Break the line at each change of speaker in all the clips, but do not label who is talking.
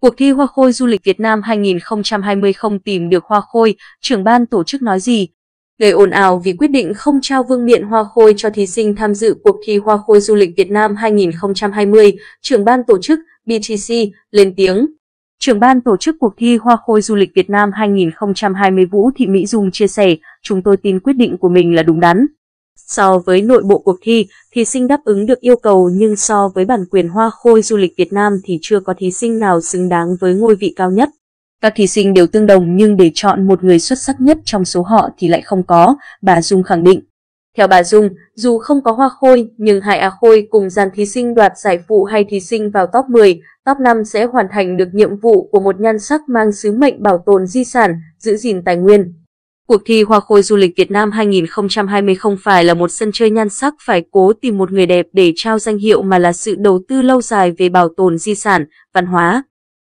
Cuộc thi Hoa Khôi Du lịch Việt Nam 2020 không tìm được Hoa Khôi, trưởng ban tổ chức nói gì? Gây ồn ào vì quyết định không trao vương miện Hoa Khôi cho thí sinh tham dự cuộc thi Hoa Khôi Du lịch Việt Nam 2020, trưởng ban tổ chức BTC lên tiếng. Trưởng ban tổ chức cuộc thi Hoa Khôi Du lịch Việt Nam 2020 Vũ Thị Mỹ Dung chia sẻ, chúng tôi tin quyết định của mình là đúng đắn. So với nội bộ cuộc thi, thí sinh đáp ứng được yêu cầu nhưng so với bản quyền hoa khôi du lịch Việt Nam thì chưa có thí sinh nào xứng đáng với ngôi vị cao nhất. Các thí sinh đều tương đồng nhưng để chọn một người xuất sắc nhất trong số họ thì lại không có, bà Dung khẳng định. Theo bà Dung, dù không có hoa khôi, nhưng hai A Khôi cùng dàn thí sinh đoạt giải phụ hay thí sinh vào top 10, top 5 sẽ hoàn thành được nhiệm vụ của một nhan sắc mang sứ mệnh bảo tồn di sản, giữ gìn tài nguyên. Cuộc thi Hoa Khôi Du lịch Việt Nam 2020 không phải là một sân chơi nhan sắc phải cố tìm một người đẹp để trao danh hiệu mà là sự đầu tư lâu dài về bảo tồn di sản, văn hóa.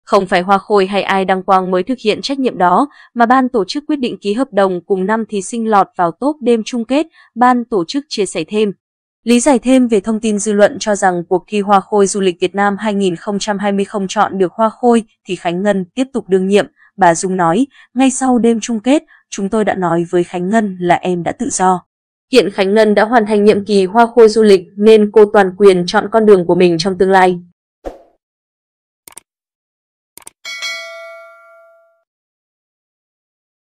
Không phải Hoa Khôi hay ai đăng quang mới thực hiện trách nhiệm đó, mà ban tổ chức quyết định ký hợp đồng cùng năm thí sinh lọt vào top đêm chung kết, ban tổ chức chia sẻ thêm. Lý giải thêm về thông tin dư luận cho rằng cuộc thi Hoa Khôi Du lịch Việt Nam 2020 không chọn được Hoa Khôi thì Khánh Ngân tiếp tục đương nhiệm, Bà Dung nói, ngay sau đêm chung kết, chúng tôi đã nói với Khánh Ngân là em đã tự do. Hiện Khánh Ngân đã hoàn thành nhiệm kỳ hoa khôi du lịch nên cô toàn quyền chọn con đường của mình trong tương lai.